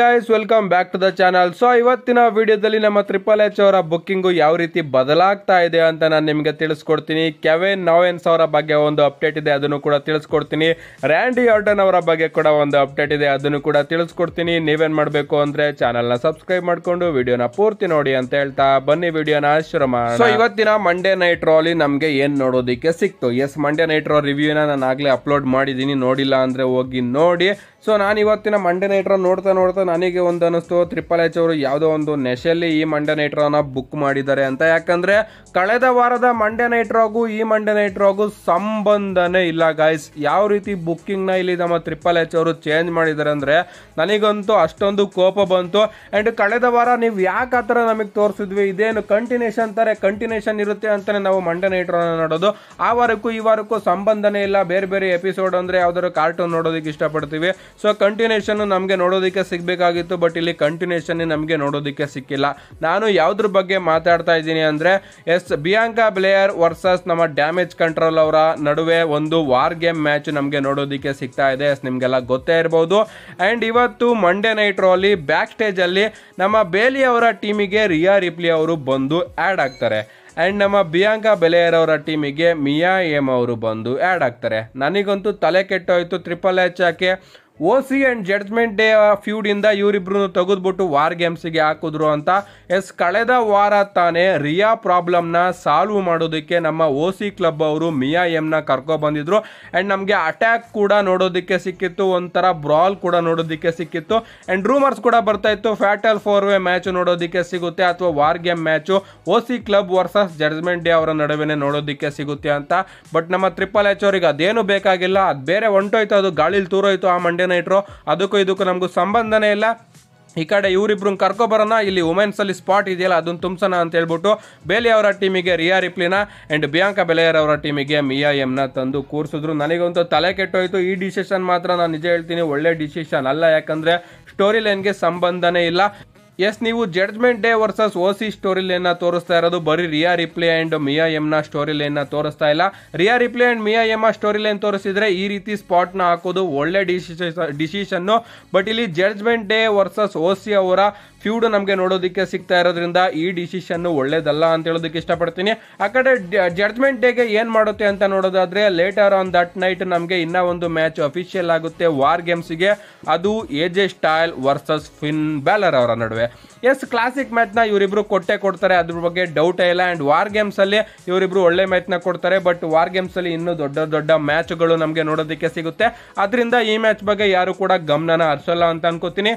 guys welcome back to the channel so ಇವತ್ತಿನ ವಿಡಿಯೋದಲ್ಲಿ ನಮ್ಮ ಟ್ರಿಪಲ್ ಎಚ್ ಅವರ ಬುಕ್ಕಿಂಗು ಯಾವ ರೀತಿ ಬದಲಾಗ್ತಾ ಇದೆ ಅಂತ ನಾನು ನಿಮಗೆ ತಿಳಿಸ್ಕೊಡ್ತೀನಿ ಕೆವೆನ್ ನೋವೆನ್ಸ್ ಅವರ ಬಗ್ಗೆ ಒಂದು ಅಪ್ಡೇಟ್ ಇದೆ ಅದನ್ನು ಕೂಡ ತಿಳಿಸ್ಕೊಡ್ತೀನಿ ರ್ಯಾಂಡಿ ಆರ್ಡನ್ ಅವರ ಬಗ್ಗೆ ಕೂಡ ಒಂದು ಅಪ್ಡೇಟ್ ಇದೆ ಅದನ್ನು ಕೂಡ ತಿಳಿಸ್ಕೊಡ್ತೀನಿ ನೀವೇನು ಮಾಡಬೇಕು ಅಂದರೆ ಚಾನಲ್ನ ಸಬ್ಸ್ಕ್ರೈಬ್ ಮಾಡಿಕೊಂಡು ವಿಡಿಯೋನ ಪೂರ್ತಿ ನೋಡಿ ಅಂತ ಹೇಳ್ತಾ ಬನ್ನಿ ವಿಡಿಯೋನ ಶುರು ಸೊ ಇವತ್ತಿನ ಮಂಡೇ ನೈಟ್ ರೋಲಿ ನಮಗೆ ಏನು ನೋಡೋದಕ್ಕೆ ಸಿಕ್ತು ಎಸ್ ಮಂಡೇ ನೈಟ್ ರೋ ರಿವ್ಯೂನ ನಾನು ಆಗಲೇ ಅಪ್ಲೋಡ್ ಮಾಡಿದ್ದೀನಿ ನೋಡಿಲ್ಲ ಅಂದರೆ ಹೋಗಿ ನೋಡಿ ಸೊ ನಾನು ಇವತ್ತಿನ ಮಂಡೇ ನೈಟ್ ರೋ ನೋಡ್ತಾ ನೋಡ್ತಾ ನನಗೆ ಒಂದು ಅನಿಸ್ತು ತ್ರಿಪಲ್ ಎಚ್ ಅವರು ಯಾವುದೋ ಒಂದು ನೆಶೆಯಲ್ಲಿ ಈ ಮಂಡೆ ನೈಟ್ ಬುಕ್ ಮಾಡಿದ್ದಾರೆ ಅಂತ ಯಾಕಂದ್ರೆ ಕಳೆದ ವಾರದ ಮಂಡೆ ನೈಟ್ ರೋಗು ಈ ಮಂಡೆ ನೈಟ್ ರೋಗು ಸಂಬಂಧನೇ ಇಲ್ಲ ಗಾಯ್ಸ್ ಯಾವ ರೀತಿ ನ ಇಲ್ಲಿ ನಮ್ಮ ತ್ರಿಪಲ್ ಎಚ್ ಅವರು ಚೇಂಜ್ ಮಾಡಿದ್ದಾರೆ ಅಂದ್ರೆ ನನಗಂತೂ ಅಷ್ಟೊಂದು ಕೋಪ ಬಂತು ಅಂಡ್ ಕಳೆದ ವಾರ ನೀವು ಯಾಕೆ ಆತರ ನಮಗೆ ತೋರಿಸಿದ್ವಿ ಇದೇನು ಕಂಟಿನ್ಯೂಷನ್ ಥರ ಕಂಟಿನ್ಯೂಷನ್ ಇರುತ್ತೆ ಅಂತಾನೆ ನಾವು ಮಂಡೆ ನೈಟ್ ನೋಡೋದು ಆ ವಾರಕ್ಕೂ ಈ ವಾರಕ್ಕೂ ಸಂಬಂಧನೇ ಇಲ್ಲ ಬೇರೆ ಬೇರೆ ಎಪಿಸೋಡ್ ಅಂದ್ರೆ ಯಾವ್ದಾದ್ರು ಕಾರ್ಟೂನ್ ನೋಡೋದಕ್ಕೆ ಇಷ್ಟಪಡ್ತೀವಿ ಸೊ ಕಂಟಿನ್ಯೂಷನ್ ನಮಗೆ ನೋಡೋದಕ್ಕೆ ಸಿಗ ಸಿಗಬೇಕಾಗಿತ್ತು ಬಟ್ ಇಲ್ಲಿ ಕಂಟಿನ್ಯೂಷನ್ ನಮಗೆ ನೋಡೋದಕ್ಕೆ ಸಿಕ್ಕಿಲ್ಲ ನಾನು ಯಾವುದ್ರ ಬಗ್ಗೆ ಮಾತಾಡ್ತಾ ಇದ್ದೀನಿ ಅಂದರೆ ಎಸ್ ಬಿಯಾಂಕಾ ಬ್ಲೇಯರ್ ವರ್ಸಸ್ ನಮ್ಮ ಡ್ಯಾಮೇಜ್ ಕಂಟ್ರೋಲ್ ಅವರ ನಡುವೆ ಒಂದು ವಾರ್ ಗೇಮ್ ಮ್ಯಾಚ್ ನಮಗೆ ನೋಡೋದಕ್ಕೆ ಸಿಗ್ತಾ ಇದೆ ಎಸ್ ನಿಮಗೆಲ್ಲ ಗೊತ್ತೇ ಇರ್ಬೋದು ಆ್ಯಂಡ್ ಇವತ್ತು ಮಂಡೇ ನೈಟ್ ರೋಲಿ ಬ್ಯಾಕ್ ಸ್ಟೇಜಲ್ಲಿ ನಮ್ಮ ಬೇಲಿ ಅವರ ಟೀಮಿಗೆ ರಿಯಾ ರಿಪ್ಲಿ ಅವರು ಬಂದು ಆ್ಯಡ್ ಆಗ್ತಾರೆ ಆ್ಯಂಡ್ ನಮ್ಮ ಬಿಯಾಂಕಾ ಬೆಲೆಯರ್ ಅವರ ಟೀಮಿಗೆ ಮಿಯಾ ಎಮ್ ಅವರು ಬಂದು ಆ್ಯಡ್ ಆಗ್ತಾರೆ ನನಗಂತೂ ತಲೆ ಕೆಟ್ಟೋಯ್ತು ಟ್ರಿಪಲ್ ಎಚ್ ಹಾಕಿ O C and Judgment Day ಫ್ಯೂಡಿಂದ ಇವರಿಬ್ರು ತೆಗೆದ್ಬಿಟ್ಟು ವಾರ್ ಗೇಮ್ಸಿಗೆ ಹಾಕಿದ್ರು ಅಂತ ಎಸ್ ಕಳೆದ ವಾರ ತಾನೇ ರಿಯಾ ಪ್ರಾಬ್ಲಮ್ನ ಸಾಲ್ವ್ ಮಾಡೋದಕ್ಕೆ ನಮ್ಮ ಓ ಸಿ ಕ್ಲಬ್ ಅವರು ಮಿಯಾ ಎಮ್ನ ಕರ್ಕೊಬಂದಿದ್ರು ಆ್ಯಂಡ್ ನಮಗೆ ಅಟ್ಯಾಕ್ ಕೂಡ ನೋಡೋದಕ್ಕೆ ಸಿಕ್ಕಿತ್ತು ಒಂಥರ ಬ್ರಾಲ್ ಕೂಡ ನೋಡೋದಕ್ಕೆ ಸಿಕ್ಕಿತ್ತು ಆ್ಯಂಡ್ ರೂಮರ್ಸ್ ಕೂಡ ಬರ್ತಾ ಇತ್ತು ಫ್ಯಾಟಲ್ ಫೋರ್ ವೇ ಮ್ಯಾಚು ನೋಡೋದಕ್ಕೆ ಸಿಗುತ್ತೆ ಅಥವಾ war game match O C club versus Judgment Day ಅವರ ನಡುವೆ ನೋಡೋದಕ್ಕೆ ಸಿಗುತ್ತೆ ಅಂತ ಬಟ್ ನಮ್ಮ ತ್ರಿಪಲ್ ಎಚ್ ಅವರಿಗೆ ಅದೇನು ಬೇಕಾಗಿಲ್ಲ ಅದು ಬೇರೆ ಹೊಂಟೋಯ್ತು ಅದು ಗಾಳಿಲಿ ತೂರೋಯ್ತು ಆ ಮಂಡ್ಯನ ಸಂಬಂಧನೇ ಇಟ್ಟರು ಅದಕ್ಕೂ ಇದಕ್ಕೂ ನಮಗೂ ಸಂಬಂಧನೇ ಇಲ್ಲ ಈ ಕಡೆ ಕರ್ಕೊ ಬರೋಣ ಇಲ್ಲಿ ಅಲ್ಲಿ ಸ್ಪಾಟ್ ಇದೆಯಲ್ಲ ಅದನ್ನು ತುಂಬಿಸೋಣ ಅಂತ ಹೇಳ್ಬಿಟ್ಟು ಬೇಲಿ ಅವರ ಟೀಮಿಗೆ ರಿಯಾ ರಿಪ್ಲಿನ ಆ್ಯಂಡ್ ಬಿಯಾಂಕಾ ಬೆಲೆಯರ್ ಅವರ ಟೀಮಿಗೆ ಮಿಯಾ ಎಮ್ನ ತಂದು ಕೂರಿಸಿದ್ರು ನನಗಂತೂ ತಲೆ ಕೆಟ್ಟೋಯ್ತು ಈ ಡಿಸಿಷನ್ ಮಾತ್ರ ನಾನು ನಿಜ ಹೇಳ್ತೀನಿ ಒಳ್ಳೆ ಡಿಸಿಷನ್ ಅಲ್ಲ ಯಾಕಂದರೆ ಸ್ಟೋರಿ ಲೈನ್ಗೆ ಸಂಬಂಧನೇ ಇಲ್ಲ ಎಸ್ ನೀವು Judgment Day versus O C storyline ತೋರಿಸ್ತಾ ಇರೋದು ಬರೀ ರಿಯಾ ರಿಪ್ಲೇ ಅಂಡ್ ಮಿಯಾ ನ ಸ್ಟೋರಿ ಲೈನ್ ತೋರಿಸ್ತಾ ಇಲ್ಲ Rhea Ripley and Mia Yim storyline ತೋರಿಸಿದ್ರೆ ಈ ರೀತಿ ಸ್ಪಾಟ್ ನ ಹಾಕೋದು ಒಳ್ಳೆ ಡಿಸಿಷನ್ ಡಿಸಿಷನ್ನು ಬಟ್ ಇಲ್ಲಿ Judgment Day versus O C ಅವರ ಫ್ಯೂಡ್ ನಮಗೆ ನೋಡೋದಕ್ಕೆ ಸಿಗ್ತಾ ಇರೋದ್ರಿಂದ ಈ ಡಿಸಿಷನ್ ಒಳ್ಳೇದಲ್ಲ ಅಂತ ಹೇಳೋದಕ್ಕೆ ಇಷ್ಟಪಡ್ತೀನಿ ಆ ಕಡೆ ಜಡ್ಜ್ಮೆಂಟ್ ಡೇಗೆ ಏನು ಮಾಡುತ್ತೆ ಅಂತ ನೋಡೋದಾದ್ರೆ ಲೇಟರ್ ಆನ್ ದಟ್ ನೈಟ್ ನಮಗೆ ಇನ್ನ ಒಂದು ಮ್ಯಾಚ್ ಅಫಿಷಿಯಲ್ ಆಗುತ್ತೆ ವಾರ್ ಗೇಮ್ಸ್ಗೆ ಅದು AJ Styles versus Finn Balor ಅವರ ನಡುವೆ ಎಸ್ ಕ್ಲಾಸಿಕ್ ಮ್ಯಾಚ್ನ ಇವರಿಬ್ರು ಕೊಟ್ಟೆ ಕೊಡ್ತಾರೆ ಅದ್ರ ಬಗ್ಗೆ ಡೌಟೇ ಇಲ್ಲ ಆ್ಯಂಡ್ ವಾರ್ ಗೇಮ್ಸಲ್ಲಿ ಇವರಿಬ್ಬರು ಒಳ್ಳೆ ಮ್ಯಾಚ್ನ ಕೊಡ್ತಾರೆ ಬಟ್ ವಾರ್ ಗೇಮ್ಸಲ್ಲಿ ಇನ್ನೂ ದೊಡ್ಡ ದೊಡ್ಡ ಮ್ಯಾಚ್ಗಳು ನಮಗೆ ನೋಡೋದಕ್ಕೆ ಸಿಗುತ್ತೆ ಅದರಿಂದ ಈ ಮ್ಯಾಚ್ ಬಗ್ಗೆ ಯಾರು ಕೂಡ ಗಮನನ ಹರಿಸಲ್ಲ ಅಂತ ಅನ್ಕೋತೀನಿ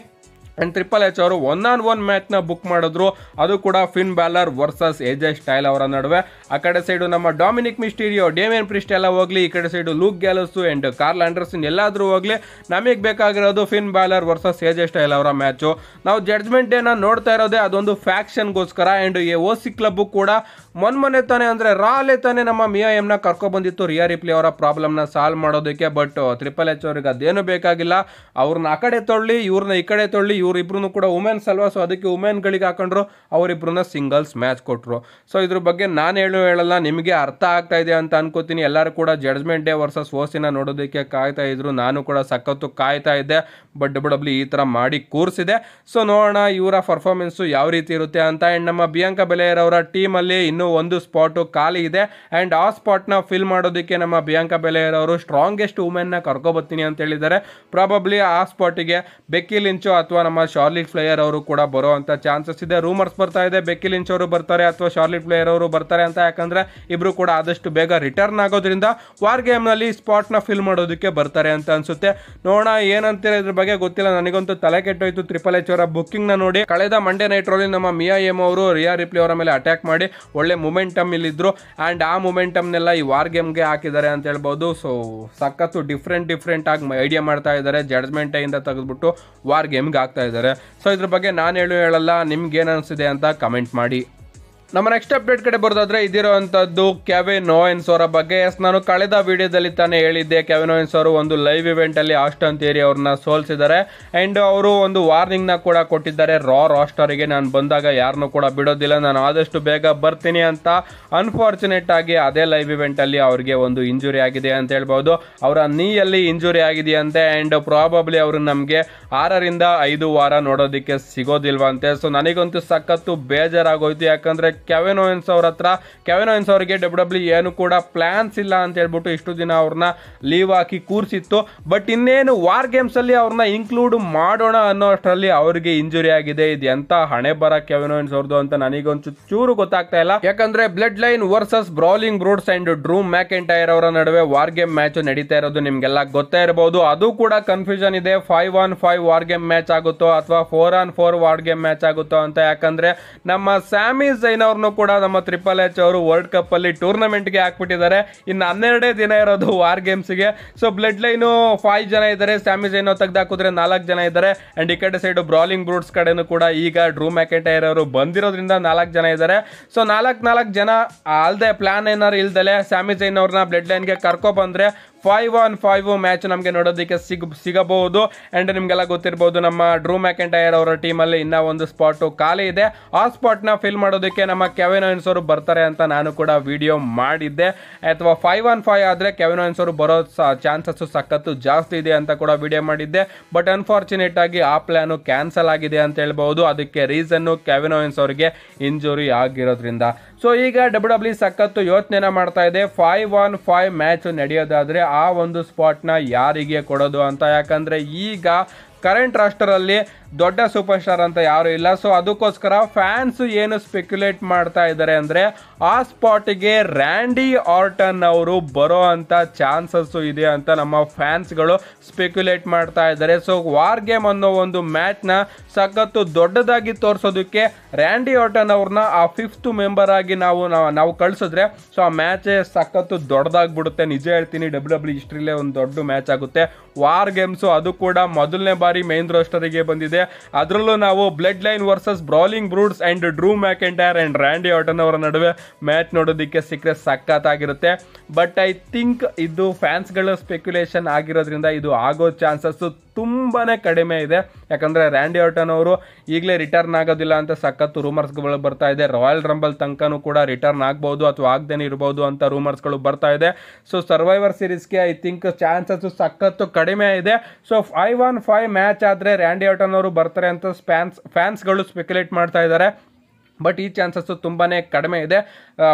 ಅಂಡ್ ಟ್ರಿಪಲ್ ಎಚ್ ಅವರು ಒನ್ ಆನ್ ಒನ್ ಮ್ಯಾಚ್ ನ ಬುಕ್ ಮಾಡಿದ್ರು ಅದು ಕೂಡ Finn Balor versus AJ Styles ಅವರ ನಡುವೆ ಆ ಕಡೆ ಸೈಡು ನಮ್ಮ ಡಾಮಿನಿಕ್ ಮಿಸ್ಟೀರಿಯೋ ಡೇಮಿಯನ್ ಪ್ರಿಸ್ಟ್ ಎಲ್ಲ ಹೋಗ್ಲಿ ಈ ಕಡೆ side Luke Gallows and Karl Anderson ಎಲ್ಲಾದರೂ ಹೋಗ್ಲಿ ನಮಗೆ ಬೇಕಾಗಿರೋದು Finn Balor versus AJ Styles ಅವರ ಮ್ಯಾಚು ನಾವು ಜಡ್ಜ್ಮೆಂಟ್ ಡೇನ ನೋಡ್ತಾ ಇರೋದೇ ಅದೊಂದು ಫ್ಯಾಕ್ಷನ್ ಗೋಸ್ಕರ and a O C club ಕೂಡ ಮೊನ್ನೆ ತಾನೆ ಅಂದ್ರೆ ರಾಲೆ ತಾನೆ ನಮ್ಮ ಮಿಯಾ ಎಮ್ನ ಕರ್ಕೊ ಬಂದಿತ್ತು ರಿಯಾ ರಿಪ್ಲಿ ಅವರ ಪ್ರಾಬ್ಲಮ್ನ ಸಾಲ್ವ್ ಮಾಡೋದಕ್ಕೆ ಬಟ್ ಟ್ರಿಪಲ್ ಎಚ್ ಅವ್ರಿಗೆ ಅದೇನು ಬೇಕಾಗಿಲ್ಲ ಅವ್ರನ್ನ ಆ ಕಡೆ ತೊಳ್ಳಿ ಇವ್ರನ್ನ ಈ ಕಡೆ ತೊಳ್ಳಿ ಇವರಿಬ್ರು ಕೂಡ ವುಮೆನ್ಸ್ ಅಲ್ವಾ ಸೊ ಅದಕ್ಕೆ ವುಮೆನ್ಗಳಿಗೆ ಹಾಕೊಂಡ್ರು ಅವರಿಬ್ರನ್ನ ಸಿಂಗಲ್ಸ್ ಮ್ಯಾಚ್ ಕೊಟ್ಟರು ಸೊ ಇದ್ರ ಬಗ್ಗೆ ನಾನು ಹೇಳು ಹೇಳಲ್ಲ ನಿಮಗೆ ಅರ್ಥ ಆಗ್ತಾ ಇದೆ ಅಂತ ಅನ್ಕೋತೀನಿ ಎಲ್ಲರೂ ಕೂಡ ಜಡ್ಜ್ಮೆಂಟ್ ಡೇ ವರ್ಸಸ್ ಓಸಿನ ನೋಡೋದಕ್ಕೆ ಕಾಯ್ತಾ ಇದ್ರು ನಾನು ಕೂಡ ಸಖತ್ತು ಕಾಯ್ತಾ ಇದ್ದೆ ಬಟ್ ಡಬ್ಲ್ಯೂ e ಈ ಥರ ಮಾಡಿ ಕೂರಿಸಿದೆ ಸೊ ನೋಡೋಣ ಇವರ ಪರ್ಫಾರ್ಮೆನ್ಸ್ ಯಾವ ರೀತಿ ಇರುತ್ತೆ ಅಂತ ಆ್ಯಂಡ್ ನಮ್ಮ ಬಿಯಾಂಕ ಬೆಲೆಯರವರ ಟೀಮಲ್ಲಿ ಇನ್ನೂ ಒಂದು ಸ್ಪಾಟ್ ಖಾಲಿ ಇದೆ ಆ್ಯಂಡ್ ಆ ಸ್ಪಾಟ್ನ ಫಿಲ್ ಮಾಡೋದಕ್ಕೆ ನಮ್ಮ ಬಿಯಾಂಕ ಬೆಲೆಯರವರು ಸ್ಟ್ರಾಂಗೆಸ್ಟ್ ನ ಕರ್ಕೊಬತ್ತೀನಿ ಅಂತ ಹೇಳಿದ್ದಾರೆ ಪ್ರಾಬಬ್ಲಿ ಆ ಸ್ಪಾಟಿಗೆ ಬೆಕ್ಕಿ ಲಿಂಚು ಅಥವಾ ನಮ್ಮ ನಮ್ಮ ಶಾರ್ಲಿಟ್ ಪ್ಲೇಯರ್ ಅವರು ಕೂಡ ಅಂತ ಚಾನ್ಸಸ್ ಇದೆ ರೂಮರ್ಸ್ ಬರ್ತಾ ಇದೆ ಬೆಕ್ಕಿ ಲಿಂಚ್ ಅವರು ಬರ್ತಾರೆ ಅಥವಾ ಶಾರ್ಲಿಟ್ ಪ್ಲೇಯರ್ ಅವರು ಬರ್ತಾರೆ ಅಂತ ಯಾಕಂದ್ರೆ ಇಬ್ರು ಕೂಡ ಆದಷ್ಟು ಬೇಗ ರಿಟರ್ನ್ ಆಗೋದ್ರಿಂದ ವಾರ್ ಗೇಮ್ ನಲ್ಲಿ ಸ್ಪಾಟ್ ನ ಫಿಲ್ ಮಾಡೋದಕ್ಕೆ ಬರ್ತಾರೆ ಅಂತ ಅನ್ಸುತ್ತೆ ನೋಡ ಏನಂತೀರಾ ಇದ್ರ ಬಗ್ಗೆ ಗೊತ್ತಿಲ್ಲ ನನಗಂತೂ ತಲೆ ಕೆಟ್ಟೋಯ್ತು ಟ್ರಿಪಲ್ ಎಚ್ ಅವರ ನ ನೋಡಿ ಕಳೆದ ಮಂಡೇ ನೈಟ್ ರೋಲಿ ನಮ್ಮ ಮಿಯಾ ಎಮ್ ಅವರು ರಿಯಾ ರಿಪ್ಲಿ ಅವರ ಮೇಲೆ ಅಟ್ಯಾಕ್ ಮಾಡಿ ಒಳ್ಳೆ ಮೊಮೆಂಟಮ್ ಇಲ್ಲಿದ್ರು ಅಂಡ್ ಆ ಮೊಮೆಂಟಮ್ನೆಲ್ಲ ಈ ವಾರ್ ಗೇಮ್ ಗೆ ಹಾಕಿದ್ದಾರೆ ಅಂತ ಹೇಳ್ಬಹುದು ಸೊ ಸಖತ್ತು ಡಿಫ್ರೆಂಟ್ ಡಿಫ್ರೆಂಟ್ ಆಗಿ ಐಡಿಯಾ ಮಾಡ್ತಾ ಇದ್ದಾರೆ ಜಡ್ಜ್ಮೆಂಟ್ ಇಂದ ತೆಗೆದ್ಬಿಟ್ಟು ವಾರ್ ಗೇಮ್ಗೆ ಆಗ್ತಾ ಇದ್ದಾರೆ ಸೊ ಇದ್ರ ಬಗ್ಗೆ ನಾನು ಹೇಳು ಹೇಳಲ್ಲ ನಿಮ್ಗೆ ಏನು ಅನಿಸಿದೆ ಅಂತ ಕಮೆಂಟ್ ಮಾಡಿ ನಮ್ಮ ನೆಕ್ಸ್ಟ್ ಅಪ್ಡೇಟ್ ಕಡೆ ಬರೋದಾದ್ರೆ ಇದಿರೋ ಕೆವೆ ಕ್ಯಾವೆನ್ ಅವರ ಬಗ್ಗೆ ಎಸ್ ನಾನು ಕಳೆದ ವಿಡಿಯೋದಲ್ಲಿ ತಾನೇ ಹೇಳಿದ್ದೆ ಕ್ಯಾವೆನ್ ಓಯನ್ಸ್ ಅವರು ಒಂದು ಲೈವ್ ಇವೆಂಟ್ ಅಲ್ಲಿ ಆಸ್ಟನ್ ಥಿಯರಿ ಅವ್ರನ್ನ ಸೋಲ್ಸಿದ್ದಾರೆ ಅಂಡ್ ಅವರು ಒಂದು ವಾರ್ನಿಂಗ್ ನ ಕೂಡ ಕೊಟ್ಟಿದ್ದಾರೆ ರಾ ರಾಸ್ಟರ್ಗೆ ನಾನು ಬಂದಾಗ ಯಾರನ್ನೂ ಕೂಡ ಬಿಡೋದಿಲ್ಲ ನಾನು ಆದಷ್ಟು ಬೇಗ ಬರ್ತೀನಿ ಅಂತ ಅನ್ಫಾರ್ಚುನೇಟ್ ಆಗಿ ಅದೇ ಲೈವ್ ಇವೆಂಟ್ ಅಲ್ಲಿ ಅವ್ರಿಗೆ ಒಂದು ಇಂಜುರಿ ಆಗಿದೆ ಅಂತ ಹೇಳ್ಬಹುದು ಅವರ ನೀಯಲ್ಲಿ ಇಂಜುರಿ ಆಗಿದೆಯಂತೆ ಅಂಡ್ ಪ್ರಾಬಬ್ಲಿ ಅವರು ನಮಗೆ ಆರರಿಂದ ಐದು ವಾರ ನೋಡೋದಕ್ಕೆ ಅಂತೆ ಸೊ ನನಗಂತೂ ಸಖತ್ತು ಬೇಜಾರಾಗೋಯ್ತು ಯಾಕಂದ್ರೆ ಕ್ಯಾವೆನೋಯನ್ಸ್ ಅವ್ರ ಹತ್ರ ಕ್ಯಾವೆನೋಯನ್ಸ್ ಅವರಿಗೆ ಡಬ್ಲ್ಯೂ ಡಬ್ಲ್ಯೂ ಏನು ಕೂಡ ಪ್ಲ್ಯಾನ್ಸ್ ಇಲ್ಲ ಅಂತ ಹೇಳ್ಬಿಟ್ಟು ಇಷ್ಟು ದಿನ ಅವ್ರನ್ನ ಲೀವ್ ಹಾಕಿ ಕೂರಿಸಿತ್ತು ಬಟ್ ಇನ್ನೇನು ವಾರ್ ಗೇಮ್ಸಲ್ಲಿ ಅವ್ರನ್ನ ಇನ್ಕ್ಲೂಡ್ ಮಾಡೋಣ ಅನ್ನೋ ಅಷ್ಟರಲ್ಲಿ ಅವರಿಗೆ ಇಂಜುರಿ ಆಗಿದೆ ಇದು ಎಂತ ಹಣೆ ಬರ ಕೆವೆನೋಯಿನ್ಸ್ ಅವ್ರದ್ದು ಅಂತ ನನಗೊಂದು ಚೂರು ಗೊತ್ತಾಗ್ತಾ ಇಲ್ಲ ಯಾಕಂದ್ರೆ Bloodline versus Brawling Brutes and Drew Mac and ಅವರ ನಡುವೆ ವಾರ್ ಗೇಮ್ ಮ್ಯಾಚ್ ನಡೀತಾ ಇರೋದು ನಿಮ್ಗೆಲ್ಲ ಗೊತ್ತೇ ಇರಬಹುದು ಅದು ಕೂಡ ಕನ್ಫ್ಯೂಷನ್ ಇದೆ five on five war game match ಆಗುತ್ತೋ ಅಥವಾ four on four war game match ಆಗುತ್ತೋ ಅಂತ ಯಾಕಂದ್ರೆ ನಮ್ಮ ಸ್ಯಾಮಿ ಜೈನ್ ಅವ್ರ ಅವ್ರನ್ನೂ ಕೂಡ ನಮ್ಮ ತ್ರಿಪಲ್ ಎಚ್ ಅವರು ವರ್ಲ್ಡ್ ಕಪ್ ಅಲ್ಲಿ ಟೂರ್ನಮೆಂಟ್ ಗೆ ಹಾಕ್ಬಿಟ್ಟಿದ್ದಾರೆ ಇನ್ನು ಹನ್ನೆರಡೇ ದಿನ ಇರೋದು ವಾರ್ ಗೆ ಸೊ ಬ್ಲಡ್ ಲೈನ್ ಫೈವ್ ಜನ ಇದ್ದಾರೆ ಸ್ಯಾಮಿ ಏನೋ ತೆಗೆದಾಕಿದ್ರೆ ನಾಲ್ಕು ಜನ ಇದ್ದಾರೆ ಅಂಡ್ ಈ ಕಡೆ ಸೈಡ್ ಬ್ರಾಲಿಂಗ್ ಬ್ರೂಟ್ಸ್ ಕಡೆನೂ ಕೂಡ ಈಗ ಡ್ರೂ ಮ್ಯಾಕೆಂಟೈರ್ ಅವರು ಬಂದಿರೋದ್ರಿಂದ ನಾಲ್ಕು ಜನ ಇದ್ದಾರೆ ಸೊ ನಾಲ್ಕು ನಾಲ್ಕು ಜನ ಅಲ್ಲದೆ ಪ್ಲಾನ್ ಏನಾರು ಇಲ್ದಲೆ ಸ್ಯಾಮಿ ಜೈನ್ ಅವ್ರನ್ನ ಬ್ಲಡ್ ಲೈನ್ಗೆ ಬಂದ್ರೆ ಫೈವ್ ಆನ್ ಫೈವ್ ಮ್ಯಾಚ್ ನಮಗೆ ನೋಡೋದಕ್ಕೆ ಸಿಗ್ ಸಿಗಬಹುದು ಅಂಡ್ ನಿಮಗೆಲ್ಲ ಗೊತ್ತಿರಬಹುದು ನಮ್ಮ ಡ್ರೂ ಮ್ಯಾಕೆಂಟೈರ್ ಅವರ ಟೀಮಲ್ಲಿ ಇನ್ನೂ ಒಂದು ಸ್ಪಾಟು ಖಾಲಿ ಇದೆ ಆ ಸ್ಪಾಟ್ನ ಫಿಲ್ ಮಾಡೋದಕ್ಕೆ ನಮ್ಮ ಕೆವೆನೋಯಿನ್ಸ್ ಅವರು ಬರ್ತಾರೆ ಅಂತ ನಾನು ಕೂಡ ವಿಡಿಯೋ ಮಾಡಿದ್ದೆ ಅಥವಾ ಫೈವ್ ಒನ್ ಫೈವ್ ಆದರೆ ಕೆವೆನೋಯಿನ್ಸ್ ಅವರು ಬರೋ ಚಾನ್ಸಸ್ಸು ಸಖತ್ತು ಜಾಸ್ತಿ ಇದೆ ಅಂತ ಕೂಡ ವಿಡಿಯೋ ಮಾಡಿದ್ದೆ ಬಟ್ ಅನ್ಫಾರ್ಚುನೇಟ್ ಆಗಿ ಆ ಪ್ಲ್ಯಾನು ಕ್ಯಾನ್ಸಲ್ ಆಗಿದೆ ಅಂತ ಹೇಳ್ಬೋದು ಅದಕ್ಕೆ ರೀಸನ್ನು ಕೆವೆನೋಯಿನ್ಸ್ ಅವರಿಗೆ ಇಂಜುರಿ ಆಗಿರೋದ್ರಿಂದ ಸೊ ಈಗ ಡಬ್ಲ್ಯೂ ಡಬ್ಲ್ಯೂ e ಸಖತ್ತು ಯೋಚನೆನ ಮಾಡ್ತಾ ಇದೆ ಫೈವ್ ಒನ್ ಫೈವ್ ಮ್ಯಾಚ್ ನಡೆಯೋದಾದರೆ ಆ ಒಂದು ಸ್ಪಾಟ್ನ ಯಾರಿಗೆ ಕೊಡೋದು ಅಂತ ಯಾಕಂದರೆ ಈಗ ಕರೆಂಟ್ ರಾಷ್ಟ್ರಲ್ಲಿ ದೊಡ್ಡ ಸೂಪರ್ ಸ್ಟಾರ್ ಅಂತ ಯಾರು ಇಲ್ಲ ಸೊ ಅದಕ್ಕೋಸ್ಕರ ಫ್ಯಾನ್ಸ್ ಏನು ಸ್ಪೆಕ್ಯುಲೇಟ್ ಮಾಡ್ತಾ ಇದ್ದಾರೆ ಅಂದರೆ ಆ ಸ್ಪಾಟ್ಗೆ ರ್ಯಾಂಡಿ ಆರ್ಟನ್ ಅವರು ಬರೋ ಅಂತ ಚಾನ್ಸಸ್ಸು ಇದೆ ಅಂತ ನಮ್ಮ ಫ್ಯಾನ್ಸ್ಗಳು ಸ್ಪೆಕ್ಯುಲೇಟ್ ಮಾಡ್ತಾ ಇದ್ದಾರೆ ಸೊ ವಾರ್ ಗೇಮ್ ಅನ್ನೋ ಒಂದು ಮ್ಯಾಚ್ನ ಸಖತ್ತು ದೊಡ್ಡದಾಗಿ ತೋರಿಸೋದಕ್ಕೆ ರ್ಯಾಂಡಿ ಆರ್ಟನ್ ಅವ್ರನ್ನ ಆ ಫಿಫ್ತ್ ಮೆಂಬರ್ ಆಗಿ ನಾವು ನಾವು ಕಳಿಸಿದ್ರೆ ಸೊ ಆ ಮ್ಯಾಚೇ ಸಖತ್ತು ದೊಡ್ಡದಾಗ್ಬಿಡುತ್ತೆ ನಿಜ ಹೇಳ್ತೀನಿ ಡಬ್ಲ್ಯೂ ಡಬ್ಲ್ಯೂ ಹಿಸ್ಟ್ರಿಲೇ ಒಂದು ದೊಡ್ಡ ಮ್ಯಾಚ್ ಆಗುತ್ತೆ ವಾರ್ ಗೇಮ್ಸು ಅದು ಕೂಡ ಮೊದಲನೇ ಬಾರಿ ಮೇನ್ ರೋಸ್ಟರಿಗೆ ಬಂದಿದೆ ಅದರಲ್ಲೂ ನಾವು Bloodline versus Brawling Brutes and Drew Mac and and Randy Orton ಅವರ ನಡುವೆ ಮ್ಯಾಚ್ ನೋಡೋದಕ್ಕೆ ಸಿಕ್ಕರೆ ಆಗಿರುತ್ತೆ ಬಟ್ ಐ ಥಿಂಕ್ ಇದು ಫ್ಯಾನ್ಸ್ಗಳ ಸ್ಪೆಕ್ಯುಲೇಷನ್ ಆಗಿರೋದ್ರಿಂದ ಇದು ಆಗೋ ಚಾನ್ಸಸ್ಸು ತುಂಬಾ ಕಡಿಮೆ ಇದೆ ಯಾಕಂದರೆ ರ್ಯಾಂಡಿ ಆರ್ಟನ್ ಅವರು ಈಗಲೇ ರಿಟರ್ನ್ ಆಗೋದಿಲ್ಲ ಅಂತ ಸಖತ್ತು ರೂಮರ್ಸ್ಗಳು ಬರ್ತಾ ಇದೆ ರಾಯಲ್ ರಂಬಲ್ ತನಕನೂ ಕೂಡ ರಿಟರ್ನ್ ಆಗ್ಬೋದು ಅಥವಾ ಆಗದೇ ಇರ್ಬೋದು ಅಂತ ರೂಮರ್ಸ್ಗಳು ಬರ್ತಾ ಇದೆ ಸೊ ಸರ್ವೈವರ್ ಸೀರೀಸ್ಗೆ ಐ ಥಿಂಕ್ ಚಾನ್ಸಸ್ಸು ಸಖತ್ತು ಕಡಿಮೆ ಇದೆ so five on five match ಆದರೆ ರ್ಯಾಂಡಿ ಆರ್ಟನ್ ಅವರು ಬರ್ತಾರೆ ಅಂತ ಸ್ಪ್ಯಾನ್ಸ್ ಫ್ಯಾನ್ಸ್ಗಳು ಸ್ಪೆಕ್ಯುಲೇಟ್ ಮಾಡ್ತಾ ಇದ್ದಾರೆ ಬಟ್ ಈ ಚಾನ್ಸಸ್ಸು ತುಂಬಾ ಕಡಿಮೆ ಇದೆ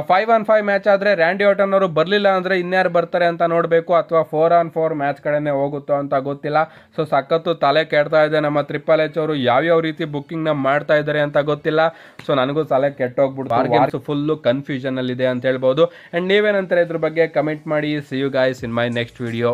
ಫೈವ್ ಆನ್ ಫೈವ್ ಮ್ಯಾಚ್ ಆದರೆ ರ್ಯಾಂಡಿ ಆಟನ್ ಅವರು ಬರಲಿಲ್ಲ ಅಂದರೆ ಇನ್ಯಾರು ಬರ್ತಾರೆ ಅಂತ ನೋಡಬೇಕು ಅಥವಾ ಫೋರ್ ಆನ್ ಫೋರ್ ಮ್ಯಾಚ್ ಕಡೆನೇ ಹೋಗುತ್ತೋ ಅಂತ ಗೊತ್ತಿಲ್ಲ ಸೊ ಸಖತ್ತು ತಲೆ ಕೆಡ್ತಾ ಇದೆ ನಮ್ಮ ತ್ರಿಪಲ್ ಎಚ್ ಅವರು ಯಾವ್ಯಾವ ರೀತಿ ಬುಕ್ಕಿಂಗ್ನ ಮಾಡ್ತಾ ಇದ್ದಾರೆ ಅಂತ ಗೊತ್ತಿಲ್ಲ ಸೊ ನನಗೂ ತಲೆ ಕೆಟ್ಟೋಗ್ಬಿಡ್ತು ಫುಲ್ಲು ಕನ್ಫ್ಯೂಷನಲ್ಲಿದೆ ಅಂತ ಹೇಳ್ಬೋದು ಆ್ಯಂಡ್ ನೀವೇನಂತಾರೆ ಇದ್ರ ಬಗ್ಗೆ ಕಮೆಂಟ್ ಮಾಡಿ see you guys in my next video